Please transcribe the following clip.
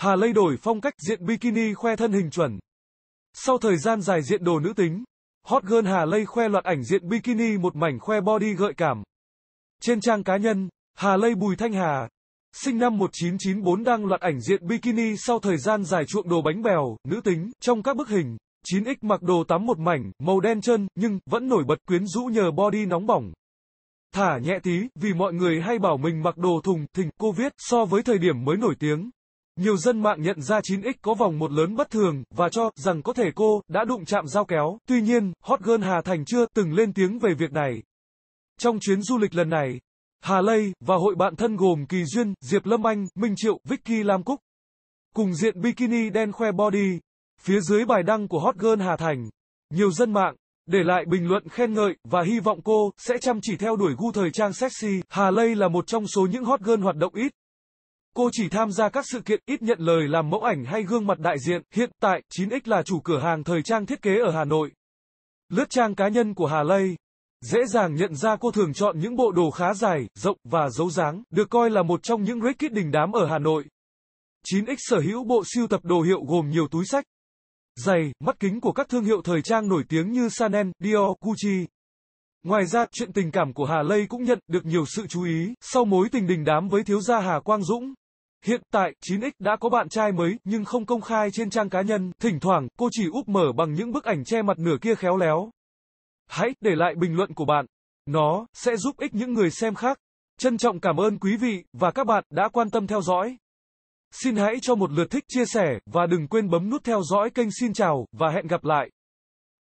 Hà Lây đổi phong cách diện bikini khoe thân hình chuẩn. Sau thời gian dài diện đồ nữ tính, hot girl Hà Lây khoe loạt ảnh diện bikini một mảnh khoe body gợi cảm. Trên trang cá nhân, Hà Lây Bùi Thanh Hà, sinh năm 1994 đăng loạt ảnh diện bikini sau thời gian dài chuộng đồ bánh bèo, nữ tính, trong các bức hình. 9X mặc đồ tắm một mảnh, màu đen chân, nhưng, vẫn nổi bật quyến rũ nhờ body nóng bỏng. Thả nhẹ tí, vì mọi người hay bảo mình mặc đồ thùng, thình, cô viết, so với thời điểm mới nổi tiếng. Nhiều dân mạng nhận ra 9X có vòng một lớn bất thường, và cho rằng có thể cô đã đụng chạm dao kéo. Tuy nhiên, hot girl Hà Thành chưa từng lên tiếng về việc này. Trong chuyến du lịch lần này, Hà Lây và hội bạn thân gồm Kỳ Duyên, Diệp Lâm Anh, Minh Triệu, Vicky Lam Cúc. Cùng diện bikini đen khoe body. Phía dưới bài đăng của hot girl Hà Thành, nhiều dân mạng để lại bình luận khen ngợi và hy vọng cô sẽ chăm chỉ theo đuổi gu thời trang sexy. Hà Lây là một trong số những hot girl hoạt động ít Cô chỉ tham gia các sự kiện ít nhận lời làm mẫu ảnh hay gương mặt đại diện. Hiện tại, 9X là chủ cửa hàng thời trang thiết kế ở Hà Nội. Lướt trang cá nhân của Hà Lây, dễ dàng nhận ra cô thường chọn những bộ đồ khá dài, rộng và dấu dáng, được coi là một trong những racket đình đám ở Hà Nội. 9X sở hữu bộ siêu tập đồ hiệu gồm nhiều túi sách, giày, mắt kính của các thương hiệu thời trang nổi tiếng như Chanel, Dior, Gucci. Ngoài ra, chuyện tình cảm của Hà Lây cũng nhận được nhiều sự chú ý, sau mối tình đình đám với thiếu gia Hà Quang Dũng. Hiện tại, 9X đã có bạn trai mới, nhưng không công khai trên trang cá nhân, thỉnh thoảng, cô chỉ úp mở bằng những bức ảnh che mặt nửa kia khéo léo. Hãy để lại bình luận của bạn. Nó sẽ giúp ích những người xem khác. Trân trọng cảm ơn quý vị và các bạn đã quan tâm theo dõi. Xin hãy cho một lượt thích chia sẻ và đừng quên bấm nút theo dõi kênh Xin chào và hẹn gặp lại.